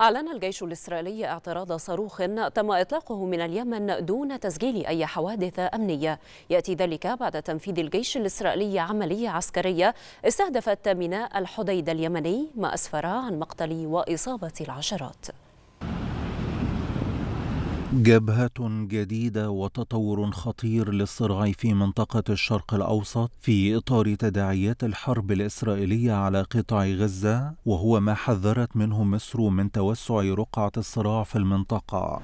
أعلن الجيش الإسرائيلي اعتراض صاروخ تم إطلاقه من اليمن دون تسجيل أي حوادث أمنية يأتي ذلك بعد تنفيذ الجيش الإسرائيلي عملية عسكرية استهدفت ميناء الحديدة اليمني ما أسفر عن مقتل وإصابة العشرات جبهة جديدة وتطور خطير للصراع في منطقة الشرق الأوسط في إطار تداعيات الحرب الإسرائيلية على قطاع غزة وهو ما حذرت منه مصر من توسع رقعة الصراع في المنطقة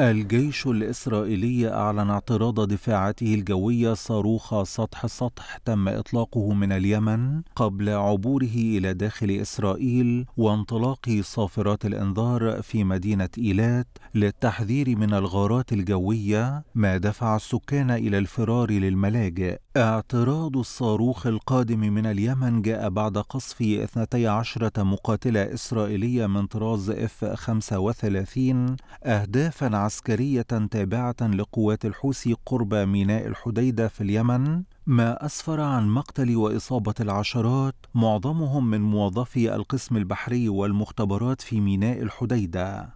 الجيش الإسرائيلي أعلن اعتراض دفاعاته الجوية صاروخ سطح سطح تم إطلاقه من اليمن قبل عبوره إلى داخل إسرائيل وانطلاق صافرات الإنذار في مدينة إيلات للتحذير من الغارات الجوية ما دفع السكان إلى الفرار للملاجئ اعتراض الصاروخ القادم من اليمن جاء بعد قصف 12 مقاتلة إسرائيلية من طراز F-35 أهدافا عسكرية تابعة لقوات الحوثي قرب ميناء الحديدة في اليمن ما أسفر عن مقتل وإصابة العشرات معظمهم من موظفي القسم البحري والمختبرات في ميناء الحديدة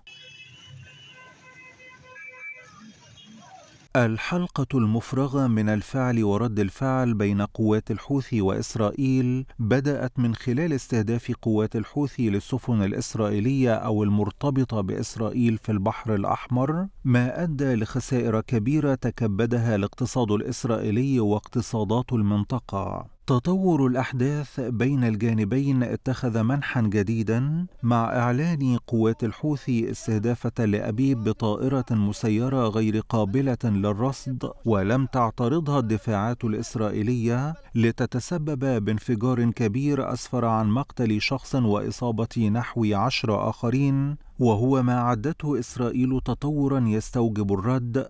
الحلقة المفرغة من الفعل ورد الفعل بين قوات الحوثي وإسرائيل بدأت من خلال استهداف قوات الحوثي للسفن الإسرائيلية أو المرتبطة بإسرائيل في البحر الأحمر، ما أدى لخسائر كبيرة تكبدها الاقتصاد الإسرائيلي واقتصادات المنطقة. تطور الأحداث بين الجانبين اتخذ منحا جديدا مع إعلان قوات الحوثي استهدافة لأبيب بطائرة مسيرة غير قابلة للرصد ولم تعترضها الدفاعات الإسرائيلية لتتسبب بانفجار كبير أسفر عن مقتل شخص وإصابة نحو عشر آخرين وهو ما عدته إسرائيل تطورا يستوجب الرد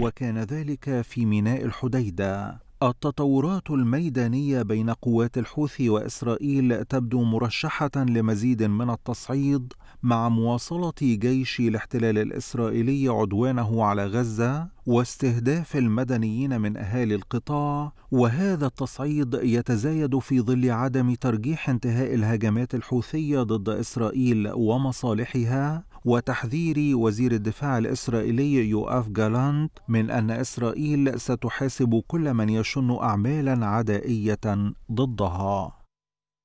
وكان ذلك في ميناء الحديده التطورات الميدانيه بين قوات الحوثي واسرائيل تبدو مرشحه لمزيد من التصعيد مع مواصله جيش الاحتلال الاسرائيلي عدوانه على غزه واستهداف المدنيين من اهالي القطاع وهذا التصعيد يتزايد في ظل عدم ترجيح انتهاء الهجمات الحوثيه ضد اسرائيل ومصالحها وتحذير وزير الدفاع الإسرائيلي يوآف جالانت من أن إسرائيل ستحاسب كل من يشن أعمالا عدائية ضدها